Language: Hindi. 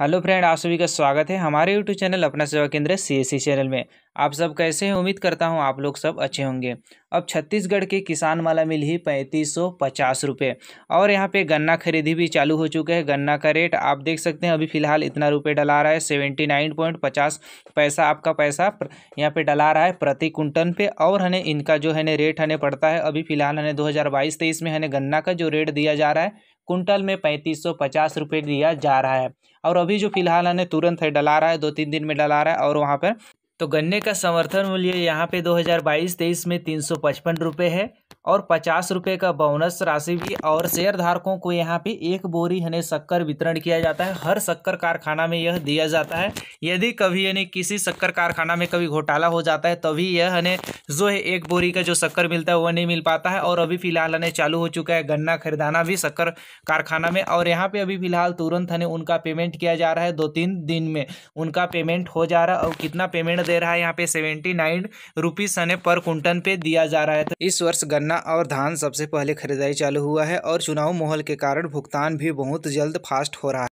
हेलो फ्रेंड आप सभी का स्वागत है हमारे यूट्यूब चैनल अपना सेवा केंद्र सीएससी e चैनल में आप सब कैसे हैं उम्मीद करता हूं आप लोग सब अच्छे होंगे अब छत्तीसगढ़ के किसान माला मिल ही पैंतीस सौ पचास रुपये और यहां पे गन्ना खरीदी भी चालू हो चुका है गन्ना का रेट आप देख सकते हैं अभी फ़िलहाल इतना रुपये डला रहा है सेवेंटी नाइन पॉइंट पचास पैसा आपका पैसा यहाँ पर डला रहा है प्रति कुंटन पर और हमें इनका जो है रेट हमें पड़ता है अभी फ़िलहाल हमें दो हज़ार में हमें गन्ना का जो रेट दिया जा रहा है कुंटल में पैंतीस सौ पचास रुपये दिया जा रहा है और अभी जो फिलहाल हमें तुरंत है डला रहा है दो तीन दिन में डला रहा है और वहाँ पर तो गन्ने का समर्थन मूल्य यहाँ पे 2022-23 में तीन सौ पचपन है और पचास रुपये का बोनस राशि भी और शेयर धारकों को यहाँ पे एक बोरी यानी शक्कर वितरण किया जाता है हर शक्कर कारखाना में यह दिया जाता है यदि कभी यानी किसी शक्कर कारखाना में कभी घोटाला हो जाता है तभी यह यानी जो है एक बोरी का जो शक्कर मिलता है वह नहीं मिल पाता है और अभी फिलहाल यानी चालू हो चुका है गन्ना खरीदाना भी शक्कर कारखाना में और यहाँ पर अभी फिलहाल तुरंत यानी उनका पेमेंट किया जा रहा है दो तीन दिन में उनका पेमेंट हो जा रहा है और कितना पेमेंट दे रहा है यहाँ पे सेवेंटी नाइन रुपीज़ यानी पर कुंटन पे दिया जा रहा है तो इस वर्ष गन्ना गन्ना और धान सबसे पहले खरीदारी चालू हुआ है और चुनाव माहौल के कारण भुगतान भी बहुत जल्द फास्ट हो रहा है